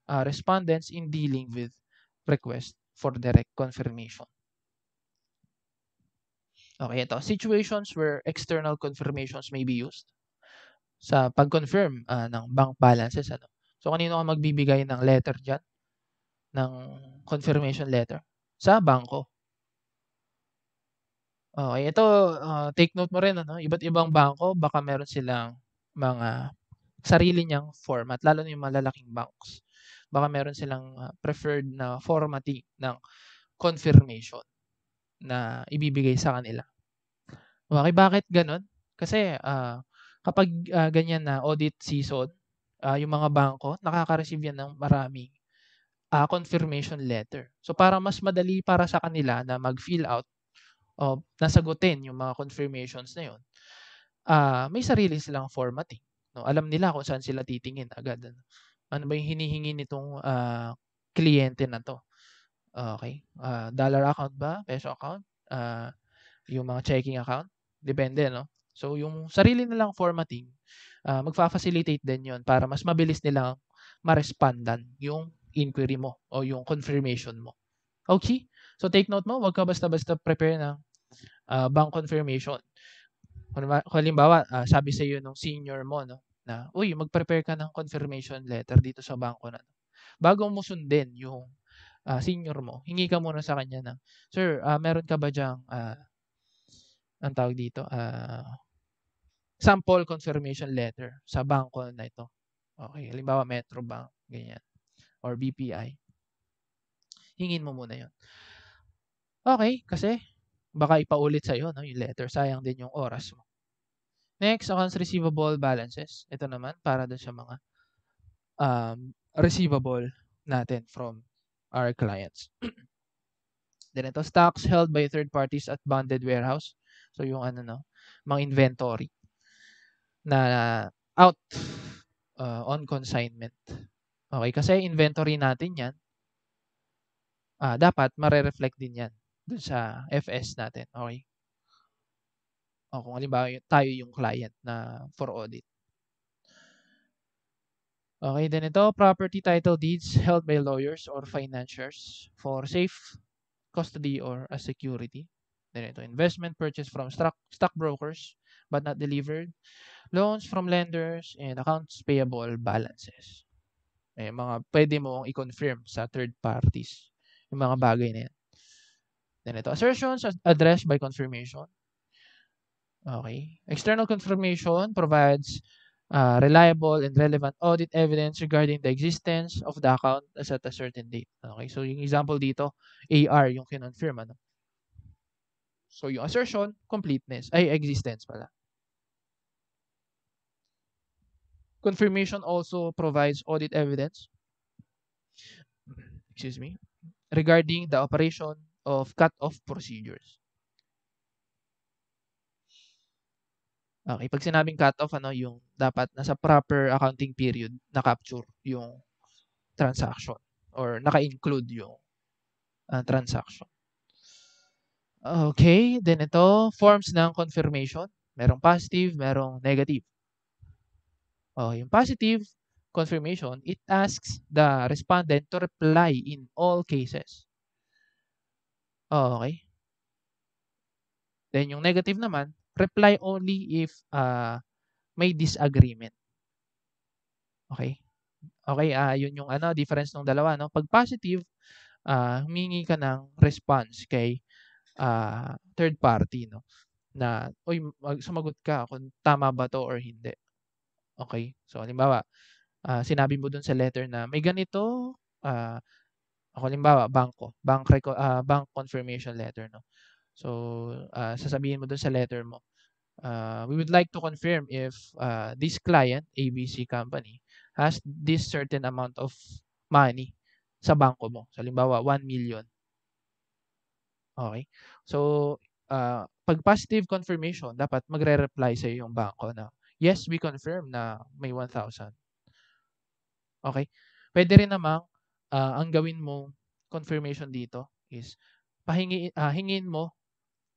uh, respondents in dealing with request for direct confirmation. Okay, ito. Situations where external confirmations may be used. Sa pag-confirm uh, ng bank balances. Ano? So, kanino ka magbibigay ng letter dyan? Ng confirmation letter? Sa bangko. Okay, ito, uh, take note mo rin. Ano? Iba't ibang bangko, baka meron silang mga sarili niyang format, lalo na yung malalaking banks. Baka meron silang uh, preferred na formatting ng confirmation na ibibigay sa kanila. Okay, bakit ganun? Kasi uh, kapag uh, ganyan na audit season, uh, yung mga bangko, nakaka-receive yan ng maraming uh, confirmation letter. So para mas madali para sa kanila na mag-fill out o nasagutin yung mga confirmations na yun, uh, may sarili silang formatting. No? Alam nila kung saan sila titingin agad. Ano, ano ba yung hinihingi nitong uh, kliyente na to? Ah, okay. Uh, dollar account ba? Peso account? Uh, yung mga checking account? Depende, no? So, yung sarili nilang formatting, uh, magfa-facilitate din yon para mas mabilis nilang ma-respondan yung inquiry mo o yung confirmation mo. Okay? So, take note mo, wag ka basta-basta prepare ng uh, bank confirmation. Halimbawa, uh, sabi sa iyo nung senior mo, no? na, uy, mag-prepare ka ng confirmation letter dito sa banko na. Bago mo sundin yung uh, senior mo, hingi ka muna sa kanya ng, Sir, uh, meron ka ba dyang, uh, ang tawag dito, uh, sample confirmation letter sa bangko na ito. Okay, halimbawa Metro Bank, ganyan, or BPI. Hingin mo muna yon. Okay, kasi baka ipaulit sa'yo no, yung letter. Sayang din yung oras mo. Next, accounts receivable balances. Ito naman para doon sa mga um, receivable natin from our clients. Then ito, stocks held by third parties at bonded warehouse. So yung ano no, mga inventory na out uh, on consignment. Okay, kasi inventory natin 'yan. Uh, dapat mare-reflect din 'yan dun sa FS natin, okay? O kung halimbawa tayo yung client na for audit. Okay, then ito, property title deeds held by lawyers or financiers for safe custody or a security. Then ito, investment purchased from stock, brokers but not delivered. Loans from lenders and accounts payable balances. May mga pwede mo i-confirm sa third parties yung mga bagay na yan. Then ito, assertions addressed by confirmation. Okay. External confirmation provides uh, reliable and relevant audit evidence regarding the existence of the account as at a certain date. Okay, so yung example dito, AR, yung kinonfirm. Ano? So yung assertion, completeness, ay existence pala. Confirmation also provides audit evidence, excuse me, regarding the operation of cut-off procedures. Okay, pag sinabing cut-off, ano, yung dapat nasa proper accounting period na-capture yung transaction or naka-include yung uh, transaction. Okay, then ito, forms ng confirmation. Merong positive, merong negative. Oh, yung positive confirmation, it asks the respondent to reply in all cases. Oh, okay. Then yung negative naman, Reply only if uh, may disagreement. Okay? Okay, uh, yun yung ano, difference ng dalawa. No? Pag positive, uh, humingi ka ng response kay uh, third party. No? Na, uy, sumagot ka kung tama ba to or hindi. Okay? So, halimbawa, uh, sinabi mo dun sa letter na may ganito, uh, ako halimbawa, bangko, bank, reco- uh, bank confirmation letter. No? So, uh, sasabihin mo dun sa letter mo, uh, we would like to confirm if uh, this client, ABC company, has this certain amount of money sa bangko mo. So, limbawa, 1 million. Okay? So, uh, pag positive confirmation, dapat magre-reply sa yung bangko na, yes, we confirm na may 1,000. Okay? Pwede rin namang, uh, ang gawin mo confirmation dito is, pahingi, uh, hingin mo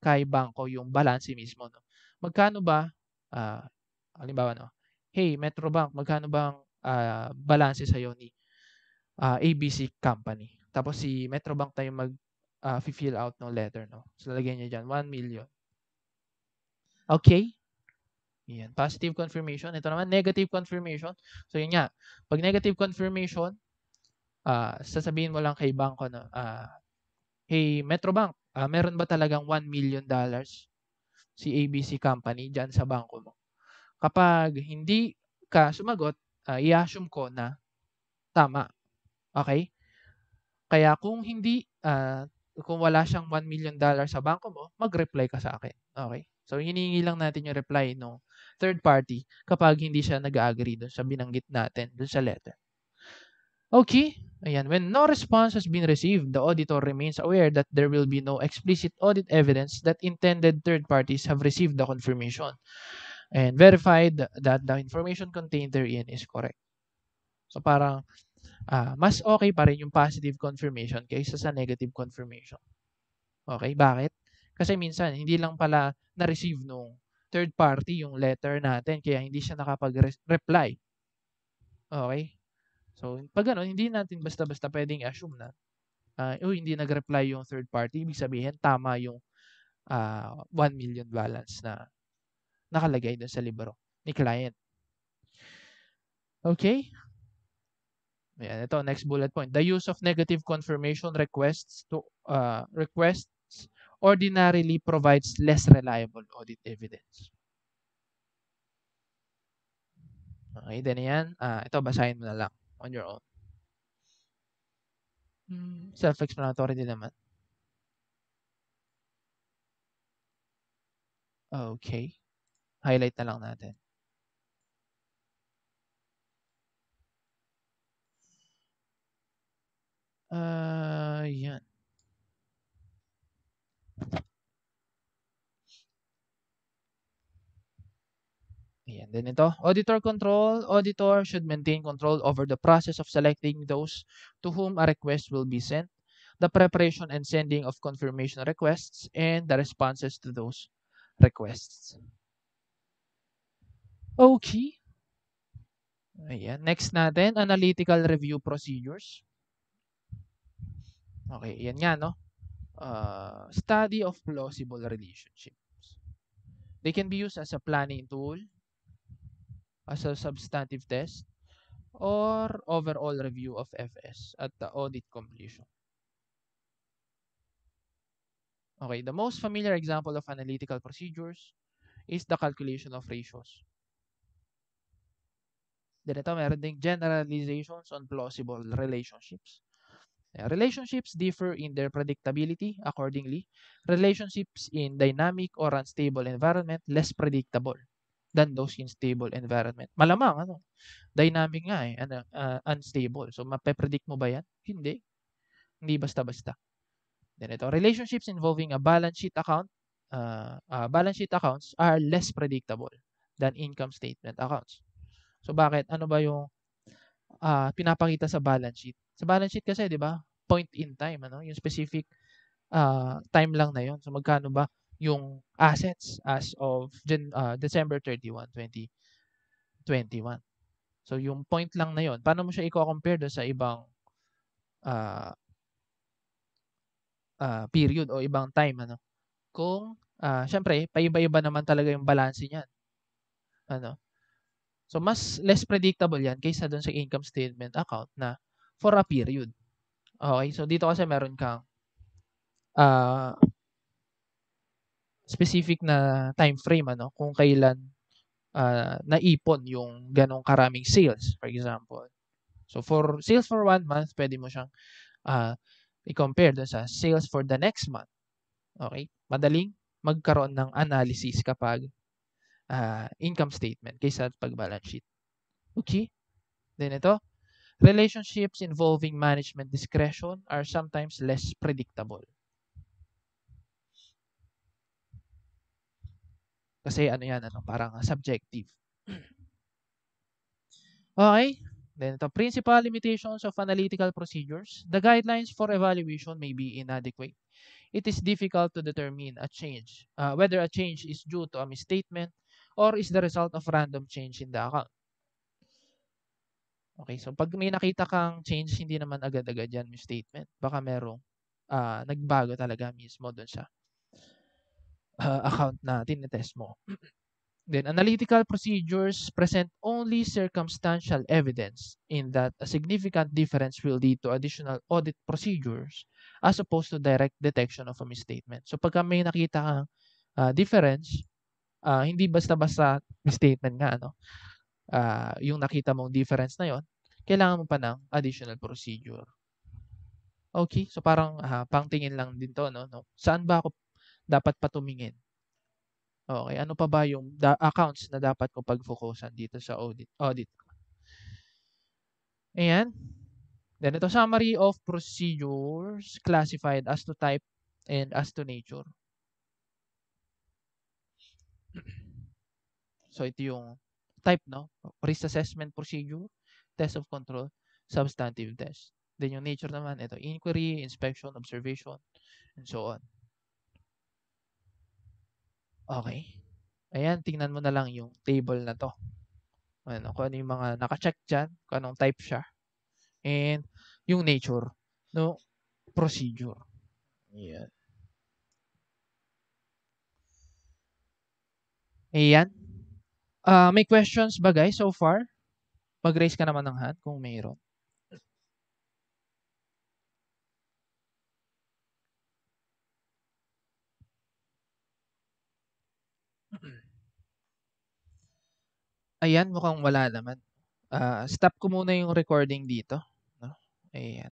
kay bangko yung balance mismo. No? magkano ba, uh, halimbawa no, hey, Metrobank, magkano bang uh, ah, balance sa'yo ni uh, ah, ABC company? Tapos si Metrobank na yung mag uh, fill out ng letter, no? So, lalagyan niya diyan 1 million. Okay? Yan. Positive confirmation. Ito naman, negative confirmation. So, yun nga. Pag negative confirmation, uh, sasabihin mo lang kay banko no uh, hey, Metrobank, uh, meron ba talagang 1 million dollars si ABC company dyan sa bangko mo. Kapag hindi ka sumagot, uh, i-assume ko na tama. Okay? Kaya kung hindi, uh, kung wala siyang 1 million dollar sa bangko mo, mag-reply ka sa akin. Okay? So, hinihingi lang natin yung reply ng no? third party kapag hindi siya nag-agree dun sa binanggit natin, dun sa letter. Okay, ayan, when no response has been received, the auditor remains aware that there will be no explicit audit evidence that intended third parties have received the confirmation and verified that the information contained therein is correct. So parang uh, mas okay pa rin yung positive confirmation kaysa sa negative confirmation. Okay, bakit? Kasi minsan, hindi lang pala na-receive nung third party yung letter natin, kaya hindi siya nakapag-reply. Okay? So, pag ganun, hindi natin basta-basta pwedeng assume na uh, oh, hindi nag-reply yung third party. Ibig sabihin, tama yung uh, ah, 1 million balance na nakalagay doon sa libro ni client. Okay? Ayan, ito, next bullet point. The use of negative confirmation requests to uh, requests ordinarily provides less reliable audit evidence. Okay, then yan. Uh, ito, basahin mo na lang. on your own. Mm, self-explanatory din naman. Okay. Highlight na lang natin. Uh, yan. Yan. Then ito, auditor control. Auditor should maintain control over the process of selecting those to whom a request will be sent, the preparation and sending of confirmation requests, and the responses to those requests. Okay. Ayan. Next natin, analytical review procedures. Okay, yan nga, no? Uh, study of plausible relationships. They can be used as a planning tool as a substantive test or overall review of FS at the audit completion. Okay, the most familiar example of analytical procedures is the calculation of ratios. Then ito, meron ding generalizations on plausible relationships. Relationships differ in their predictability accordingly. Relationships in dynamic or unstable environment, less predictable. than those in stable environment. Malamang, ano, dynamic nga eh, ano, uh, unstable. So, mape-predict mo ba yan? Hindi. Hindi basta-basta. Then ito, relationships involving a balance sheet account, uh, uh, balance sheet accounts are less predictable than income statement accounts. So, bakit? Ano ba yung uh, pinapakita sa balance sheet? Sa balance sheet kasi, di ba, point in time, ano, yung specific uh, time lang na yon So, magkano ba yung assets as of Gen, uh, ah, December 31, 2021. So yung point lang na yon, paano mo siya i-compare do sa ibang uh, uh, period o ibang time ano? Kung uh, syempre paiba-iba naman talaga yung balance niyan. Ano? So mas less predictable 'yan kaysa doon sa income statement account na for a period. Okay, so dito kasi meron kang uh, specific na time frame ano kung kailan uh, naipon yung ganong karaming sales for example. So for sales for one month, pwede mo siyang uh, i-compare dun sa sales for the next month. Okay? Madaling magkaroon ng analysis kapag uh, income statement kaysa pag balance sheet. Okay? Then ito, relationships involving management discretion are sometimes less predictable. Kasi ano yan, ano, parang subjective. Okay, Then the principal limitations of analytical procedures, the guidelines for evaluation may be inadequate. It is difficult to determine a change, uh, whether a change is due to a misstatement or is the result of random change in the account. Okay, so pag may nakita kang change, hindi naman agad-agad yan misstatement. Baka merong uh, nagbago talaga mismo doon sa uh, account na tinetest mo. Then, analytical procedures present only circumstantial evidence in that a significant difference will lead to additional audit procedures as opposed to direct detection of a misstatement. So, pagka may nakita kang uh, difference, uh, hindi basta-basta misstatement nga, no? uh, yung nakita mong difference na yon, kailangan mo pa ng additional procedure. Okay, so parang uh, pangtingin lang din to, no? no? Saan ba ako dapat patumingin. Okay, ano pa ba yung da- accounts na dapat ko pag-focusan dito sa audit? audit? Ayan. Then ito, summary of procedures classified as to type and as to nature. So ito yung type, no? Risk assessment procedure, test of control, substantive test. Then yung nature naman, ito, inquiry, inspection, observation, and so on. Okay. Ayan, tingnan mo na lang yung table na to. Ano, kung ano yung mga nakacheck dyan, kung anong type siya. And yung nature, no, procedure. Ayan. Ayan. Uh, may questions ba guys so far? Pag-raise ka naman ng hand kung mayroon. Ayan, mukhang wala naman. Ah, stop ko muna yung recording dito, 'no? Ayan.